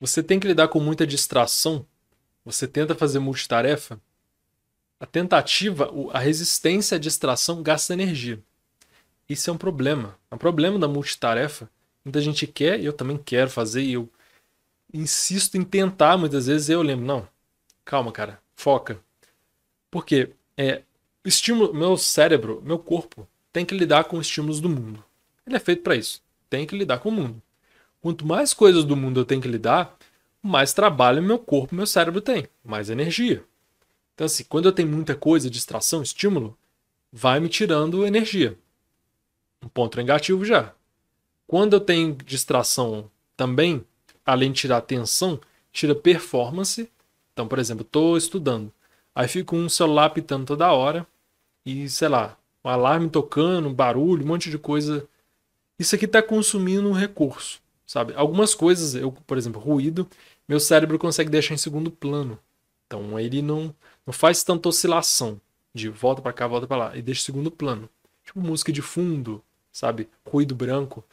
Você tem que lidar com muita distração. Você tenta fazer multitarefa. A tentativa, a resistência à distração gasta energia. Isso é um problema. É um problema da multitarefa. Muita gente quer, eu também quero fazer, e eu insisto em tentar. Muitas vezes eu lembro, não, calma, cara, foca. Porque é, estímulo, meu cérebro, meu corpo, tem que lidar com estímulos do mundo. Ele é feito para isso. Tem que lidar com o mundo. Quanto mais coisas do mundo eu tenho que lidar, mais trabalho meu corpo, meu cérebro tem, mais energia. Então, assim, quando eu tenho muita coisa, distração, estímulo, vai me tirando energia. Um ponto negativo já. Quando eu tenho distração também, além de tirar atenção, tira performance. Então, por exemplo, estou estudando. Aí fico um celular pitando toda hora e, sei lá, um alarme tocando, barulho, um monte de coisa. Isso aqui está consumindo um recurso sabe? Algumas coisas, eu, por exemplo, ruído, meu cérebro consegue deixar em segundo plano. Então ele não, não faz tanta oscilação de volta para cá, volta para lá, e deixa em segundo plano. Tipo música de fundo, sabe? Ruído branco.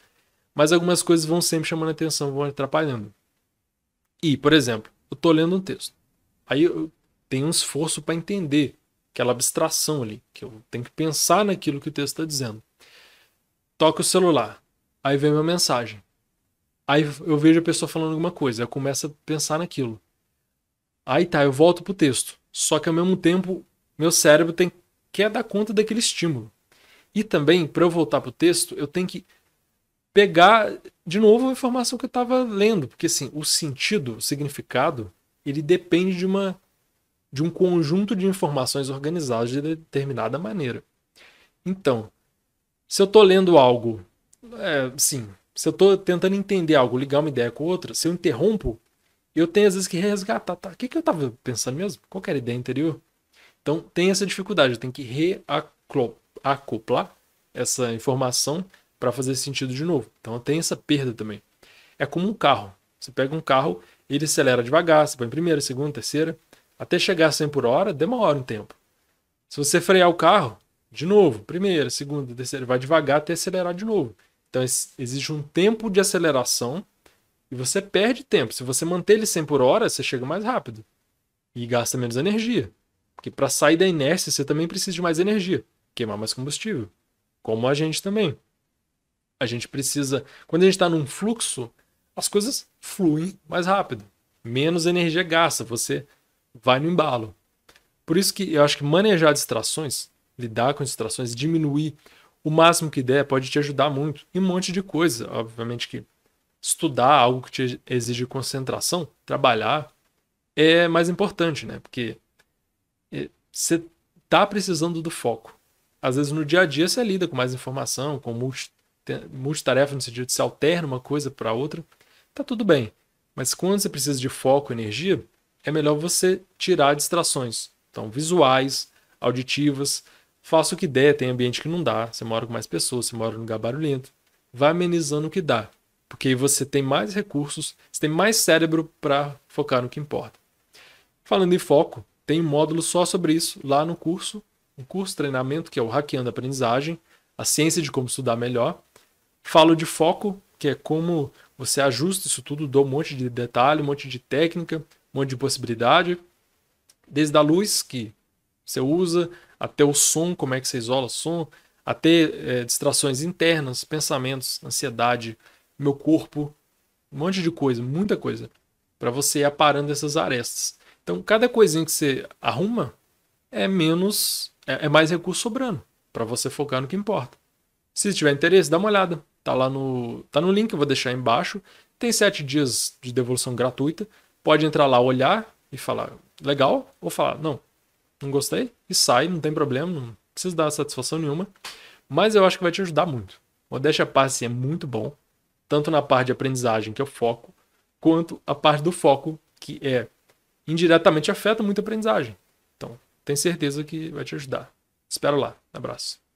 Mas algumas coisas vão sempre chamando atenção, vão atrapalhando. E, por exemplo, eu tô lendo um texto. Aí eu tenho um esforço para entender aquela abstração ali, que eu tenho que pensar naquilo que o texto está dizendo. Toca o celular, aí vem uma mensagem. Aí eu vejo a pessoa falando alguma coisa, eu começo a pensar naquilo. Aí tá, eu volto pro texto. Só que ao mesmo tempo, meu cérebro tem quer dar conta daquele estímulo. E também, para eu voltar pro texto, eu tenho que pegar de novo a informação que eu estava lendo, porque assim, o sentido, o significado, ele depende de uma de um conjunto de informações organizadas de determinada maneira. Então, se eu estou lendo algo, é, sim, se eu estou tentando entender algo, ligar uma ideia com outra, se eu interrompo, eu tenho às vezes que resgatar. Tá, o que, que eu estava pensando mesmo? Qual era a ideia anterior? Então tem essa dificuldade, eu tenho que reacoplar essa informação para fazer sentido de novo. Então tem essa perda também. É como um carro. Você pega um carro, ele acelera devagar, você põe em primeira, segunda, terceira, até chegar a 100 por hora, demora um tempo. Se você frear o carro, de novo, primeira, segunda, terceira, vai devagar até acelerar de novo. Então existe um tempo de aceleração e você perde tempo. Se você manter ele 100 por hora, você chega mais rápido e gasta menos energia. Porque para sair da inércia, você também precisa de mais energia, queimar mais combustível. Como a gente também. A gente precisa. Quando a gente está num fluxo, as coisas fluem mais rápido. Menos energia gasta, você vai no embalo. Por isso que eu acho que manejar distrações, lidar com distrações, diminuir o máximo que der pode te ajudar muito em um monte de coisa. Obviamente que estudar algo que te exige concentração, trabalhar, é mais importante, né? Porque eh, você tá precisando do foco. Às vezes no dia a dia você lida com mais informação, com multitarefa no sentido de se alterna uma coisa para outra, tá tudo bem. Mas quando você precisa de foco, energia, é melhor você tirar distrações. Então, visuais, auditivas, Faça o que der, tem ambiente que não dá. Você mora com mais pessoas, você mora num lugar barulhento. Vai amenizando o que dá. Porque você tem mais recursos, você tem mais cérebro para focar no que importa. Falando em foco, tem um módulo só sobre isso lá no curso. Um curso treinamento que é o Hackeando a Aprendizagem, a ciência de como estudar melhor. Falo de foco, que é como você ajusta isso tudo, dou um monte de detalhe, um monte de técnica, um monte de possibilidade. Desde a luz que você usa, até o som, como é que você isola o som, até é, eh, distrações internas, pensamentos, ansiedade, meu corpo, um monte de coisa, muita coisa, para você ir aparando essas arestas. Então, cada coisinha que você arruma é menos, é, é mais recurso sobrando para você focar no que importa. Se tiver interesse, dá uma olhada. Tá lá no, tá no link que eu vou deixar embaixo. Tem sete dias de devolução gratuita. Pode entrar lá, olhar e falar legal ou falar não, não gostei, e sai, não tem problema, não precisa dar satisfação nenhuma. Mas eu acho que vai te ajudar muito. Modéstia à parte, sim, é muito bom, tanto na parte de aprendizagem, que é o foco, quanto a parte do foco, que é indiretamente afeta muito a aprendizagem. Então, tenho certeza que vai te ajudar. Espero lá. Abraço.